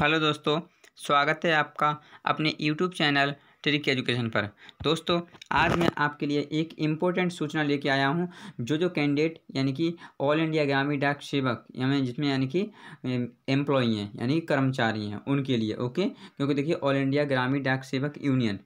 hello दोस्तों स्वागत है आपका अपने यूट्यूब चैनल ट्रिक एजुकेशन पर दोस्तों आज मैं आपके लिए एक इम्पोर्टेंट सूचना लेके आया हूँ जो जो कैंडिडेट यानी कि ऑल इंडिया ग्रामीण डाक सेवक यानी जिसमें यानी कि एम्प्लॉई हैं यानी कि कर्मचारी हैं उनके लिए ओके क्योंकि देखिए ऑल इंडिया ग्रामीण डाक सेवक यूनियन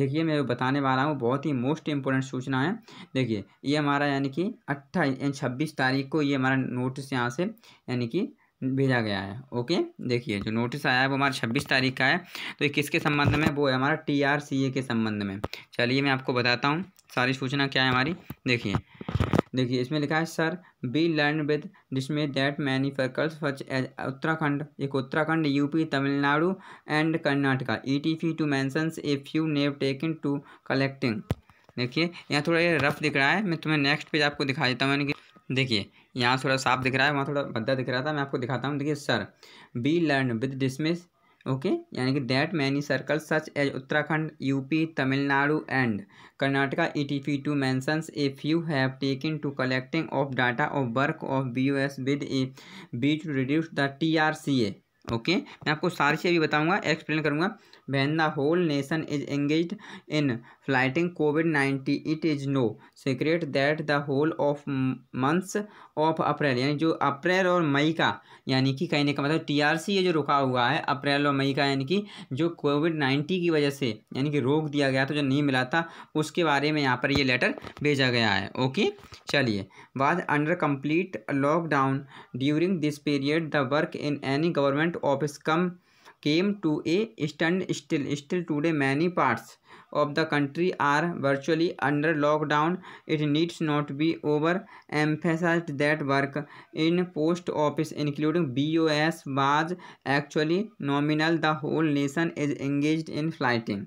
देखिए मैं बताने वाला हूँ बहुत ही मोस्ट इम्पोर्टेंट सूचना है देखिए ये हमारा यानी कि अट्ठाईस छब्बीस तारीख को ये हमारा नोटिस यहाँ से यानी कि भेजा गया है ओके देखिए जो नोटिस आया है वो हमारा छब्बीस तारीख का है तो ये किसके संबंध में वो है हमारा टी आर सी ए के संबंध में चलिए मैं आपको बताता हूँ सारी सूचना क्या है हमारी देखिए देखिए इसमें लिखा है सर बी लर्न विद जिसमें that many circles such as Uttarakhand एक Uttarakhand UP Tamil Nadu and Karnataka E T P to mansions a few have taken to collecting देखिए यहाँ थोड़ा ये रफ दिख रहा है मैं तुम्हें नेक्स्ट पेज आपको दिखा देता हूँ यानी कि देखिए यहाँ थोड़ा साफ दिख रहा है वहाँ थोड़ा भद्दा दिख रहा था मैं आपको दिखाता हूँ देखिए sir be learn with dismiss okay यानी कि that many circle such as Uttarakhand UP Tamil Nadu and Karnataka E T P to mansions a few have taken to collecting of data of work of B U S with A B to reduce the T R C A okay मैं आपको सारी चीज़ें भी बताऊंगा explain करूंगा when the whole nation is engage in fighting Covid ninety it is no secret that the whole of months of April यानी जो अप्रैल और मई का यानी कि कहने का मतलब टीआरसी ये जो रुका हुआ है अप्रैल और मई का यानी कि जो कोविड नाइन्टी की वजह से यानी कि रोक दिया गया था जो नहीं मिला था उसके बारे में यहाँ पर ये लेटर भेजा गया है ओके चलिए बाद under complete lockdown during this period the work in any government office come came to a standstill still today many parts of the country are virtually under lockdown it needs not be over emphasise that work in post office including B O S was actually nominal the whole nation is engage in fighting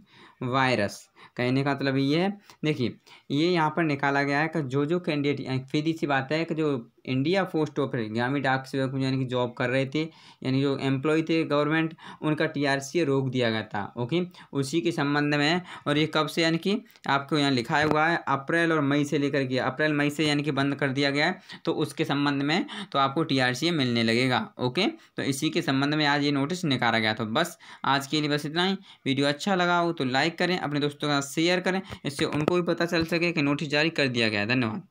virus कहने का मतलब ये है देखिए ये यहाँ पर निकाला गया है कि जो जो कैंडिडेट फिर इसी बात है कि जो इंडिया पोस्ट ऑफिस ग्रामीण डाक सेवक यानी कि जॉब कर रहे थे यानी जो एम्प्लॉय थे गवर्नमेंट उनका टी आर सी रोक दिया गया था ओके उसी के संबंध में और ये कब से यानी कि आपको यहाँ लिखा हुआ है अप्रैल और मई से लेकर के अप्रैल मई से यानी कि बंद कर दिया गया है तो उसके संबंध में तो आपको टी मिलने लगेगा ओके तो इसी के संबंध में आज ये नोटिस निकाला गया तो बस आज के लिए बस इतना ही वीडियो अच्छा लगा हो तो लाइक करें अपने दोस्तों के साथ शेयर करें इससे उनको भी पता चल सके कि नोटिस जारी कर दिया गया धन्यवाद